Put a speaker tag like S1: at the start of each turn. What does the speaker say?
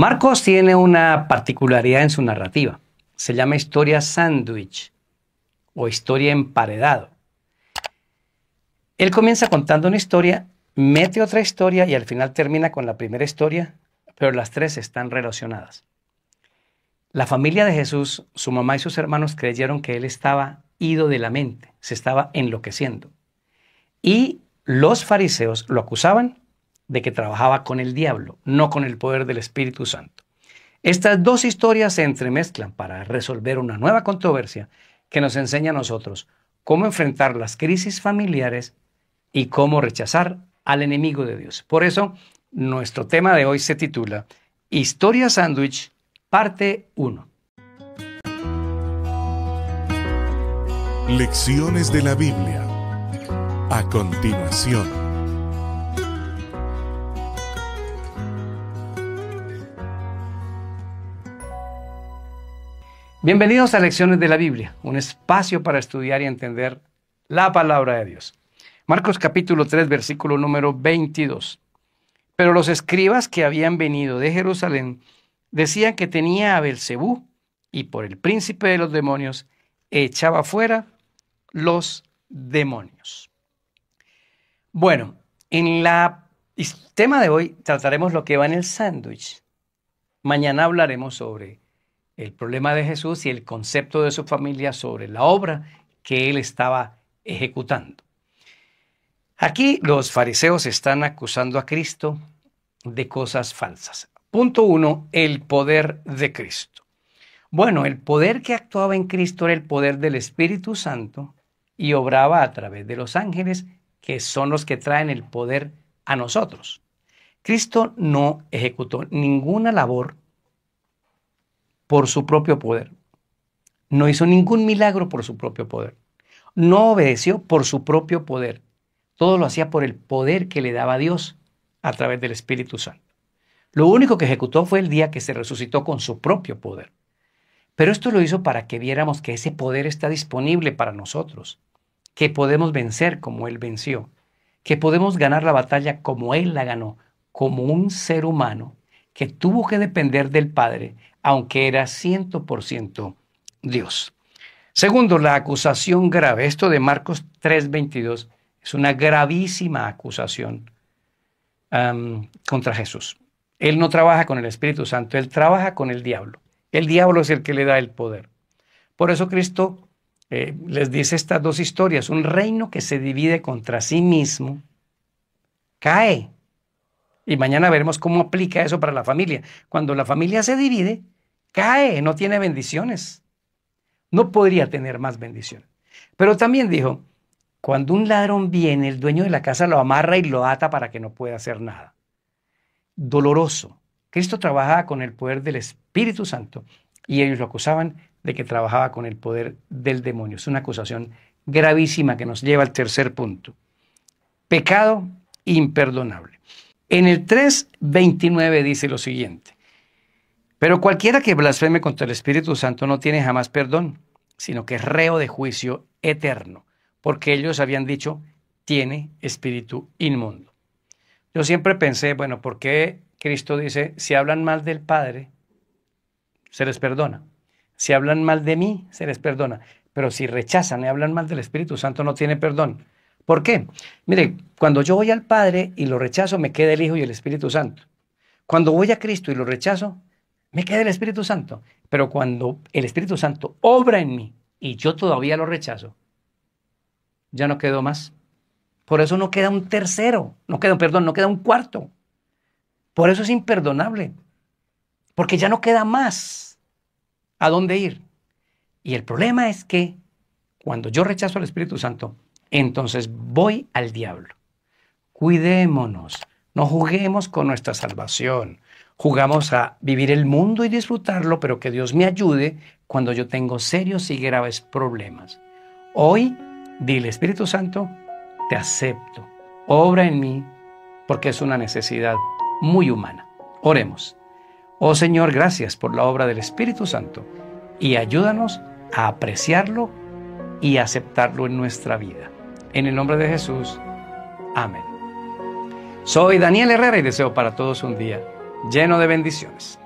S1: Marcos tiene una particularidad en su narrativa. Se llama historia sándwich o historia emparedado. Él comienza contando una historia, mete otra historia y al final termina con la primera historia, pero las tres están relacionadas. La familia de Jesús, su mamá y sus hermanos creyeron que él estaba ido de la mente, se estaba enloqueciendo. Y los fariseos lo acusaban de que trabajaba con el diablo, no con el poder del Espíritu Santo. Estas dos historias se entremezclan para resolver una nueva controversia que nos enseña a nosotros cómo enfrentar las crisis familiares y cómo rechazar al enemigo de Dios. Por eso, nuestro tema de hoy se titula Historia Sándwich, parte 1. Lecciones de la Biblia. A continuación. Bienvenidos a Lecciones de la Biblia, un espacio para estudiar y entender la palabra de Dios. Marcos capítulo 3, versículo número 22. Pero los escribas que habían venido de Jerusalén decían que tenía a Belcebú y por el príncipe de los demonios echaba fuera los demonios. Bueno, en el tema de hoy trataremos lo que va en el sándwich. Mañana hablaremos sobre el problema de Jesús y el concepto de su familia sobre la obra que él estaba ejecutando. Aquí los fariseos están acusando a Cristo de cosas falsas. Punto uno, el poder de Cristo. Bueno, el poder que actuaba en Cristo era el poder del Espíritu Santo y obraba a través de los ángeles, que son los que traen el poder a nosotros. Cristo no ejecutó ninguna labor por su propio poder. No hizo ningún milagro por su propio poder. No obedeció por su propio poder. Todo lo hacía por el poder que le daba Dios a través del Espíritu Santo. Lo único que ejecutó fue el día que se resucitó con su propio poder. Pero esto lo hizo para que viéramos que ese poder está disponible para nosotros, que podemos vencer como Él venció, que podemos ganar la batalla como Él la ganó, como un ser humano que tuvo que depender del Padre, aunque era 100% Dios. Segundo, la acusación grave. Esto de Marcos 3:22 es una gravísima acusación contra Jesús. Él no trabaja con el Espíritu Santo, él trabaja con el diablo. El diablo es el que le da el poder. Por eso Cristo eh, les dice estas dos historias. Un reino que se divide contra sí mismo cae y mañana veremos cómo aplica eso para la familia. Cuando la familia se divide, cae, no tiene bendiciones. No podría tener más bendiciones. Pero también dijo, cuando un ladrón viene, el dueño de la casa lo amarra y lo ata para que no pueda hacer nada. Doloroso. Cristo trabajaba con el poder del Espíritu Santo y ellos lo acusaban de que trabajaba con el poder del demonio. Es una acusación gravísima que nos lleva al tercer punto. Pecado imperdonable. En el 3.29 dice lo siguiente, pero cualquiera que blasfeme contra el Espíritu Santo no tiene jamás perdón, sino que es reo de juicio eterno, porque ellos habían dicho, tiene espíritu inmundo. Yo siempre pensé, bueno, ¿por qué Cristo dice, si hablan mal del Padre, se les perdona? Si hablan mal de mí, se les perdona. Pero si rechazan y hablan mal del Espíritu Santo, no tiene perdón. ¿Por qué? Mire, cuando yo voy al Padre y lo rechazo, me queda el Hijo y el Espíritu Santo. Cuando voy a Cristo y lo rechazo, me queda el Espíritu Santo. Pero cuando el Espíritu Santo obra en mí y yo todavía lo rechazo, ya no quedó más. Por eso no queda un tercero, no queda, perdón, no queda un cuarto. Por eso es imperdonable, porque ya no queda más a dónde ir. Y el problema es que cuando yo rechazo al Espíritu Santo, entonces voy al diablo. Cuidémonos, no juguemos con nuestra salvación. Jugamos a vivir el mundo y disfrutarlo, pero que Dios me ayude cuando yo tengo serios y graves problemas. Hoy, dile Espíritu Santo, te acepto, obra en mí, porque es una necesidad muy humana. Oremos. Oh Señor, gracias por la obra del Espíritu Santo y ayúdanos a apreciarlo y aceptarlo en nuestra vida. En el nombre de Jesús. Amén. Soy Daniel Herrera y deseo para todos un día lleno de bendiciones.